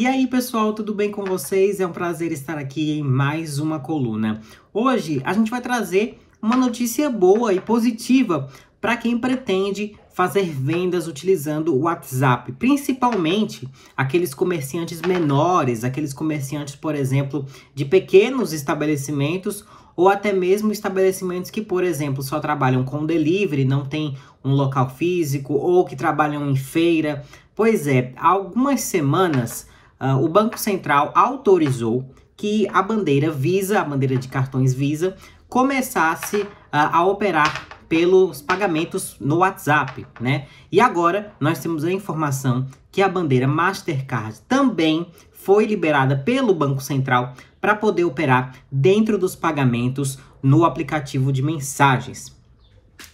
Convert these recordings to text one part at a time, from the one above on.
E aí, pessoal, tudo bem com vocês? É um prazer estar aqui em mais uma coluna. Hoje a gente vai trazer uma notícia boa e positiva para quem pretende fazer vendas utilizando o WhatsApp, principalmente aqueles comerciantes menores, aqueles comerciantes, por exemplo, de pequenos estabelecimentos ou até mesmo estabelecimentos que, por exemplo, só trabalham com delivery, não tem um local físico ou que trabalham em feira. Pois é, há algumas semanas uh, o Banco Central autorizou que a bandeira Visa, a bandeira de cartões Visa, começasse uh, a operar pelos pagamentos no WhatsApp, né? E agora nós temos a informação que a bandeira Mastercard também foi liberada pelo Banco Central para poder operar dentro dos pagamentos no aplicativo de mensagens.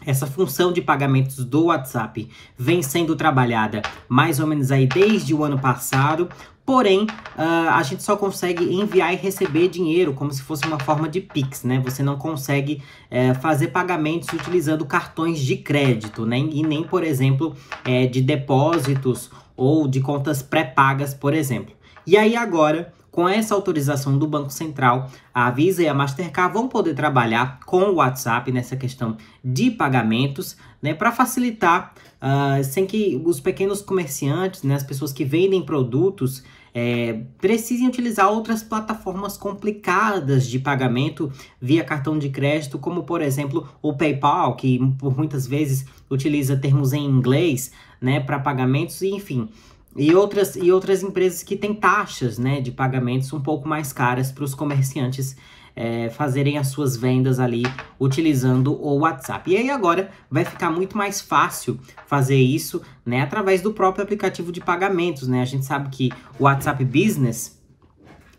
Essa função de pagamentos do WhatsApp vem sendo trabalhada mais ou menos aí desde o ano passado. Porém, uh, a gente só consegue enviar e receber dinheiro como se fosse uma forma de Pix, né? Você não consegue é, fazer pagamentos utilizando cartões de crédito, né? E nem, por exemplo, é, de depósitos ou de contas pré-pagas, por exemplo. E aí agora com essa autorização do Banco Central, a Visa e a Mastercard vão poder trabalhar com o WhatsApp nessa questão de pagamentos, né, para facilitar, uh, sem que os pequenos comerciantes, né, as pessoas que vendem produtos, é, precisem utilizar outras plataformas complicadas de pagamento via cartão de crédito, como por exemplo o PayPal, que por muitas vezes utiliza termos em inglês, né, para pagamentos, e enfim e outras, e outras empresas que têm taxas né, de pagamentos um pouco mais caras para os comerciantes é, fazerem as suas vendas ali utilizando o WhatsApp. E aí agora vai ficar muito mais fácil fazer isso né, através do próprio aplicativo de pagamentos. Né? A gente sabe que o WhatsApp Business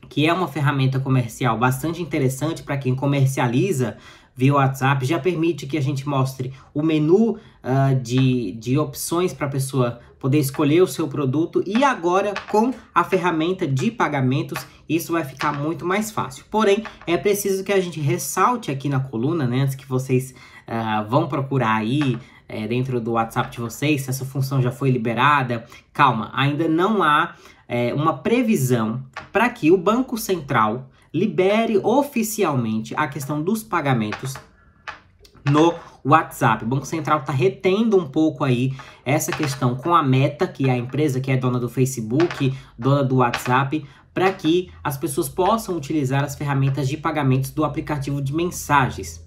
que é uma ferramenta comercial bastante interessante para quem comercializa via WhatsApp, já permite que a gente mostre o menu uh, de, de opções para a pessoa poder escolher o seu produto e agora com a ferramenta de pagamentos isso vai ficar muito mais fácil. Porém, é preciso que a gente ressalte aqui na coluna, né, antes que vocês uh, vão procurar aí é, dentro do WhatsApp de vocês se essa função já foi liberada. Calma, ainda não há é, uma previsão para que o Banco Central libere oficialmente a questão dos pagamentos no WhatsApp. O Banco Central está retendo um pouco aí essa questão com a Meta, que é a empresa que é dona do Facebook, dona do WhatsApp, para que as pessoas possam utilizar as ferramentas de pagamentos do aplicativo de mensagens.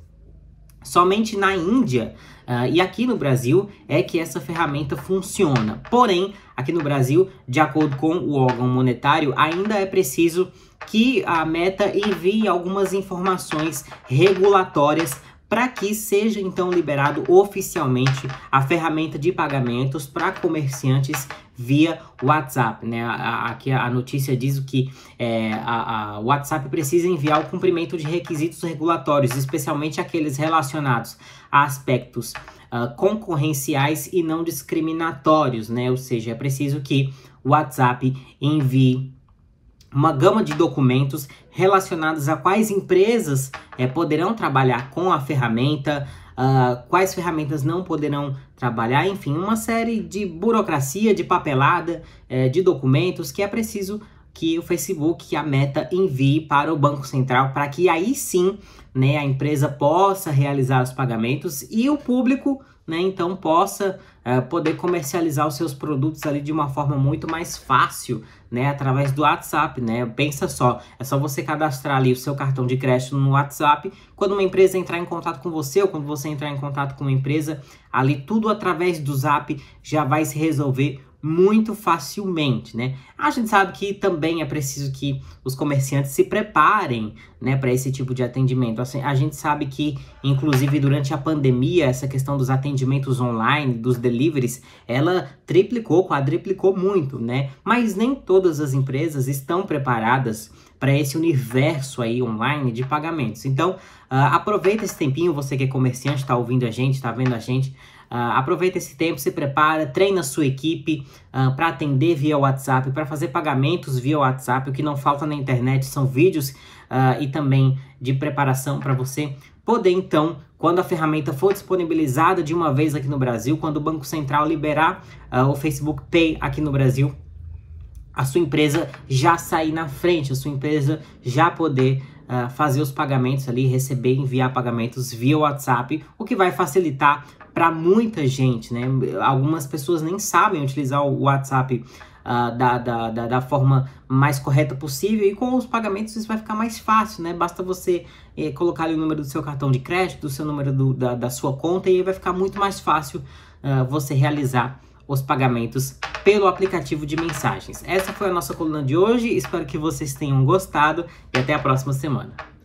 Somente na Índia uh, e aqui no Brasil é que essa ferramenta funciona. Porém, aqui no Brasil, de acordo com o órgão monetário, ainda é preciso que a Meta envie algumas informações regulatórias para que seja então liberado oficialmente a ferramenta de pagamentos para comerciantes via WhatsApp, né? Aqui a, notícia diz que é, a, a WhatsApp precisa enviar o cumprimento de requisitos regulatórios, especialmente aqueles relacionados a aspectos uh, concorrenciais e não discriminatórios, né? Ou seja, é preciso que o WhatsApp envie uma gama de documentos relacionados a quais empresas é, poderão trabalhar com a ferramenta, uh, quais ferramentas não poderão trabalhar, enfim, uma série de burocracia, de papelada, é, de documentos que é preciso que o Facebook, que a Meta envie para o Banco Central, para que aí sim né, a empresa possa realizar os pagamentos e o público né, então possa é, poder comercializar os seus produtos ali de uma forma muito mais fácil, né? Através do WhatsApp, né? Pensa só, é só você cadastrar ali o seu cartão de crédito no WhatsApp. Quando uma empresa entrar em contato com você ou quando você entrar em contato com uma empresa, ali tudo através do Zap já vai se resolver muito facilmente, né? A gente sabe que também é preciso que os comerciantes se preparem, né, para esse tipo de atendimento. Assim, a gente sabe que, inclusive, durante a pandemia, essa questão dos atendimentos online, dos delivery deliveries, ela triplicou, quadriplicou muito, né? Mas nem todas as empresas estão preparadas para esse universo aí online de pagamentos. Então, uh, aproveita esse tempinho, você que é comerciante, está ouvindo a gente, está vendo a gente, Uh, aproveita esse tempo, se prepara, treina sua equipe uh, ah, para atender via WhatsApp, para fazer pagamentos via WhatsApp. O que não falta na internet são vídeos uh, e também de preparação para você poder então, quando a ferramenta for disponibilizada de uma vez aqui no Brasil, quando o Banco Central liberar uh, o Facebook Pay aqui no Brasil, a sua empresa já sair na frente, a sua empresa já poder uh, fazer os pagamentos ali, receber e enviar pagamentos via WhatsApp, o que vai facilitar para muita gente, né? Algumas pessoas nem sabem utilizar o WhatsApp uh, da, da, da, da, forma mais correta possível e com os pagamentos isso vai ficar mais fácil, né? Basta você eh, colocar o número do seu cartão de crédito, do seu número do, da, da sua conta e vai ficar muito mais fácil uh, você realizar os pagamentos pelo aplicativo de mensagens. Essa foi a nossa coluna de hoje, espero que vocês tenham gostado e até a próxima semana.